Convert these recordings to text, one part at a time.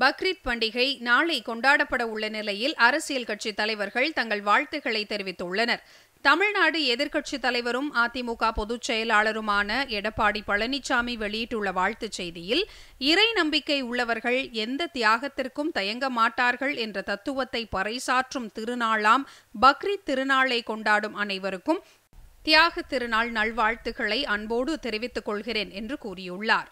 பக்ரீத் பண்டிகை நாளை கொண்டாடப்பட உள்ள நிலையில் அரசியல் கட்சி தலைவர்கள் தங்கள் வாழ்த்துக்களை தெரிவித்துள்ளனர் தமிழ்நாடு எதிர்க்கட்சித் தலைவரும் அதிமுக பொதுச் செயலாளருமான எடப்பாடி பழனிசாமி வெளியிட்டுள்ள வாழ்த்துச் செய்தியில் இறை நம்பிக்கை உள்ளவர்கள் எந்த தியாகத்திற்கும் தயங்க மாட்டார்கள் என்ற தத்துவத்தை பறைசாற்றும் திருநாளாம் பக்ரீத் திருநாளை கொண்டாடும் அனைவருக்கும் தியாக திருநாள் நல்வாழ்த்துக்களை அன்போடு தெரிவித்துக் கொள்கிறேன் என்று கூறியுள்ளார்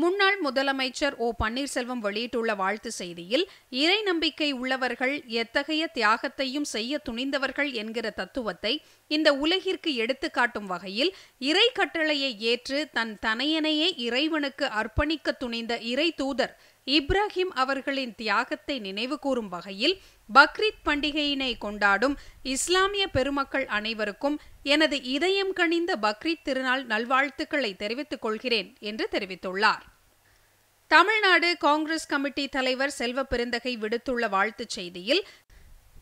முன்னாள் முதலமைச்சர் ஓ பன்னீர்செல்வம் வெளியிட்டுள்ள வாழ்த்து செய்தியில் இறை நம்பிக்கை உள்ளவர்கள் எத்தகைய தியாகத்தையும் செய்ய துணிந்தவர்கள் என்கிற தத்துவத்தை இந்த உலகிற்கு எடுத்துக்காட்டும் வகையில் இறை கட்டளையை ஏற்று தன் தனையனையே இறைவனுக்கு அர்ப்பணிக்க துணிந்த இறை தூதர் இப்ராஹிம் அவர்களின் தியாகத்தை நினைவுகூரும் வகையில் பக்ரீத் பண்டிகையினை கொண்டாடும் இஸ்லாமிய பெருமக்கள் அனைவருக்கும் எனது இதயம் கணிந்த பக்ரீத் திருநாள் நல்வாழ்த்துக்களை தெரிவித்துக் கொள்கிறேன் என்று தெரிவித்துள்ளார் தமிழ்நாடு காங்கிரஸ் கமிட்டி தலைவர் செல்வ பெருந்தகை விடுத்துள்ள வாழ்த்துச் செய்தியில்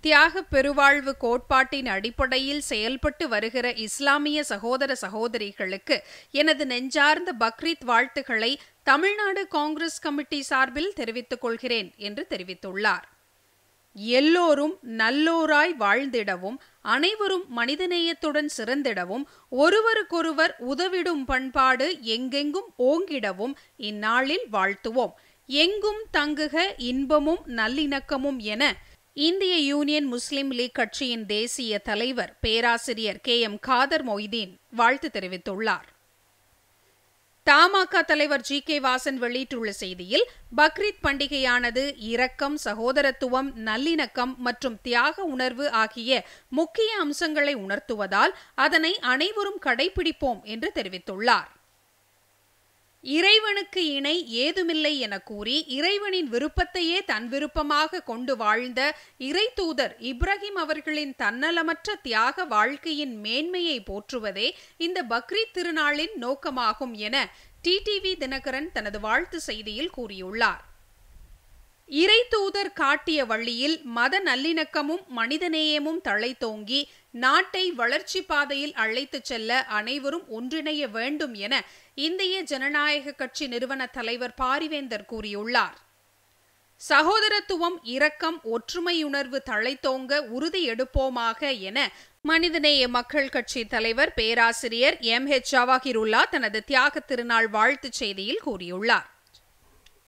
தியாக பெருவாழ்வு கோட்பாட்டின் அடிப்படையில் செயல்பட்டு வருகிற இஸ்லாமிய சகோதர சகோதரிகளுக்கு எனது நெஞ்சார்ந்த பக்ரீத் வாழ்த்துக்களை தமிழ்நாடு காங்கிரஸ் கமிட்டி சார்பில் தெரிவித்துக் கொள்கிறேன் என்று தெரிவித்துள்ளார் எல்லோரும் நல்லோராய் வாழ்ந்திடவும் அனைவரும் மனிதநேயத்துடன் சிறந்திடவும் ஒருவருக்கொருவர் உதவிடும் பண்பாடு எங்கெங்கும் ஓங்கிடவும் இந்நாளில் வாழ்த்துவோம் எங்கும் தங்குக இன்பமும் நல்லிணக்கமும் என இந்திய யூனியன் முஸ்லிம் லீக் கட்சியின் தேசிய தலைவர் பேராசிரியர் கே எம் காதர் மொய்தீன் வாழ்த்து தெரிவித்துள்ளார் தமாக தலைவர் ஜி கே வாசன் வெளியிட்டுள்ள செய்தியில் பக்ரீத் பண்டிகையானது இரக்கம் சகோதரத்துவம் நல்லிணக்கம் மற்றும் தியாக உணர்வு ஆகிய முக்கிய அம்சங்களை உணர்த்துவதால் அதனை அனைவரும் கடைபிடிப்போம் என்று தெரிவித்துள்ளார் இறைவனுக்கு இணை ஏதுமில்லை என கூறி இறைவனின் விருப்பத்தையே தன் விருப்பமாக கொண்டு வாழ்ந்த இறை தூதர் இப்ராஹிம் அவர்களின் தன்னலமற்ற தியாக வாழ்க்கையின் மேன்மையை போற்றுவதே இந்த பக்ரீத் திருநாளின் நோக்கமாகும் என டிடிவி தினகரன் தனது வாழ்த்து செய்தியில் கூறியுள்ளார் இறை தூதர் காட்டிய வழியில் மத நல்லிணக்கமும் மனிதநேயமும் தழைத்தோங்கி நாட்டை வளர்ச்சி பாதையில் அழைத்துச் செல்ல அனைவரும் ஒன்றிணைய வேண்டும் என இந்திய ஜனநாயக கட்சி நிறுவன தலைவர் பாரிவேந்தர் கூறியுள்ளார் சகோதரத்துவம் இரக்கம் ஒற்றுமையுணர்வு தழைத்தோங்க உறுதி எடுப்போமாக என மனிதநேய மக்கள் கட்சி தலைவர் பேராசிரியர் எம் ஹெச் ஜவாகிருல்லா தனது தியாக திருநாள் வாழ்த்துச் செய்தியில் கூறியுள்ளார்